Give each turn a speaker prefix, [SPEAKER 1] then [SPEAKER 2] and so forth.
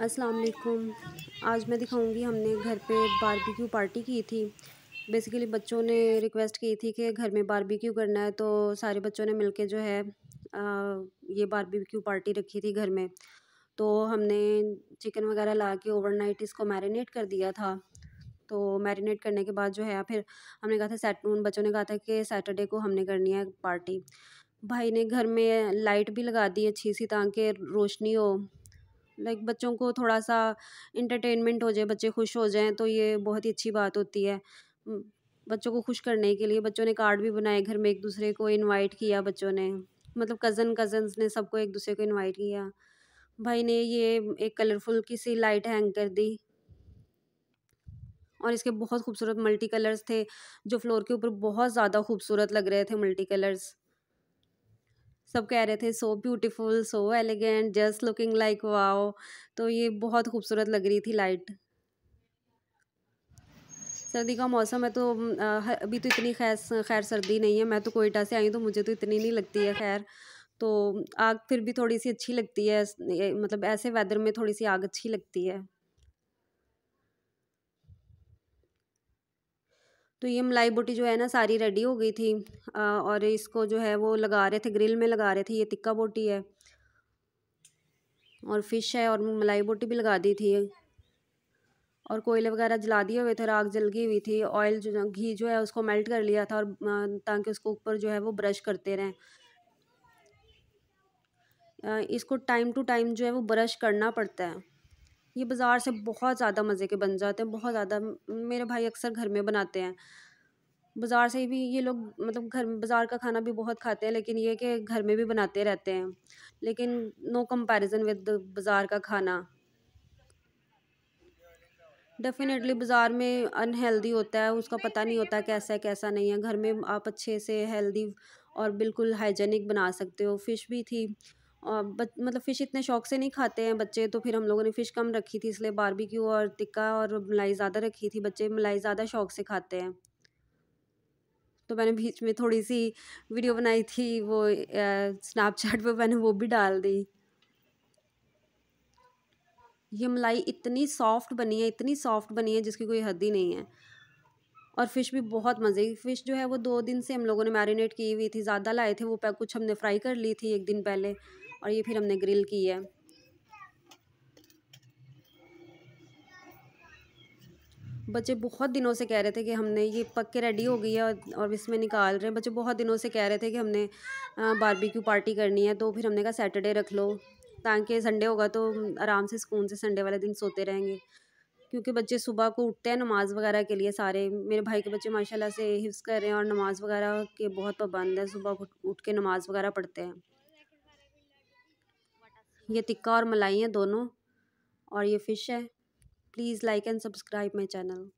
[SPEAKER 1] अस्सलाम वालेकुम आज मैं दिखाऊंगी हमने घर पे बारबेक्यू पार्टी की थी बेसिकली बच्चों ने रिक्वेस्ट की थी कि घर में बारबेक्यू करना है तो सारे बच्चों ने मिलके जो है आ, ये बारबेक्यू पार्टी रखी थी घर में तो हमने चिकन वगैरह ला के नाइट इसको मैरिनेट कर दिया था तो मैरिनेट करने के बाद जो है फिर हमने कहा था सैट उन बच्चों ने कहा था कि सैटरडे को हमने करनी है पार्टी भाई ने घर में लाइट भी लगा दी अच्छी सी ताकि रोशनी हो लाइक बच्चों को थोड़ा सा इंटरटेनमेंट हो जाए बच्चे खुश हो जाएं तो ये बहुत ही अच्छी बात होती है बच्चों को खुश करने के लिए बच्चों ने कार्ड भी बनाए घर में एक दूसरे को इनवाइट किया बच्चों ने मतलब कज़न कज़न्स ने सबको एक दूसरे को इनवाइट किया भाई ने ये एक कलरफुल की सी लाइट हैंग कर दी और इसके बहुत खूबसूरत मल्टी कलर्स थे जो फ्लोर के ऊपर बहुत ज़्यादा खूबसूरत लग रहे थे मल्टी कलर्स सब कह रहे थे so beautiful so elegant just looking like wow तो ये बहुत खूबसूरत लग रही थी लाइट सर्दी का मौसम है तो अभी तो इतनी खैर खैर सर्दी नहीं है मैं तो कोयटा से आई हूँ तो मुझे तो इतनी नहीं लगती है खैर तो आग फिर भी थोड़ी सी अच्छी लगती है मतलब ऐसे वेदर में थोड़ी सी आग अच्छी लगती है तो ये मलाई बोटी जो है ना सारी रेडी हो गई थी और इसको जो है वो लगा रहे थे ग्रिल में लगा रहे थे ये तिक्का बोटी है और फिश है और मलाई बोटी भी लगा दी थी और कोयले वगैरह जला दिए हुए थे आग जल गई हुई थी ऑयल जो घी जो है उसको मेल्ट कर लिया था और ताकि उसको ऊपर जो है वो ब्रश करते रहें इसको टाइम टू टाइम जो है वो ब्रश करना पड़ता है ये बाज़ार से बहुत ज़्यादा मज़े के बन जाते हैं बहुत ज़्यादा मेरे भाई अक्सर घर में बनाते हैं बाज़ार से भी ये लोग मतलब घर बाज़ार का खाना भी बहुत खाते हैं लेकिन ये कि घर में भी बनाते रहते हैं लेकिन नो कंपैरिजन विद बाज़ार का खाना डेफिनेटली बाज़ार में अनहेल्दी होता है उसका पता नहीं होता कैसा है कैसा नहीं है घर में आप अच्छे से हेल्दी और बिल्कुल हाइजेनिक बना सकते हो फ़िश भी थी और बच मतलब फ़िश इतने शौक से नहीं खाते हैं बच्चे तो फिर हम लोगों ने फ़िश कम रखी थी इसलिए बारबेक्यू और टिक्का और मलाई ज़्यादा रखी थी बच्चे मलाई ज़्यादा शौक से खाते हैं तो मैंने बीच में थोड़ी सी वीडियो बनाई थी वो स्नैपचैट पे मैंने वो भी डाल दी ये मलाई इतनी सॉफ्ट बनी है इतनी सॉफ्ट बनी है जिसकी कोई हद ही नहीं है और फ़िश भी बहुत मज़े की फ़िश जो है वो दो दिन से हम लोगों ने मैरिनेट की हुई थी ज़्यादा लाए थे वो कुछ हमने फ्राई कर ली थी एक दिन पहले और ये फिर हमने ग्रिल की है बच्चे बहुत दिनों से कह रहे थे कि हमने ये पक के रेडी हो गई है और इसमें निकाल रहे हैं बच्चे बहुत दिनों से कह रहे थे कि हमने बारबेक्यू पार्टी करनी है तो फिर हमने कहा सैटरडे रख लो ताकि संडे होगा तो आराम से सुकून से संडे वाले दिन सोते रहेंगे क्योंकि बच्चे सुबह को उठते हैं नमाज़ वगैरह के लिए सारे मेरे भाई के बच्चे माशाल्लाह से हिफ्स कर रहे हैं और नमाज़ वगैरह के बहुत पाबंद है सुबह उठ के नमाज़ वगैरह पढ़ते हैं ये टिक्का और मलाई है दोनों और ये फ़िश है please like and subscribe my channel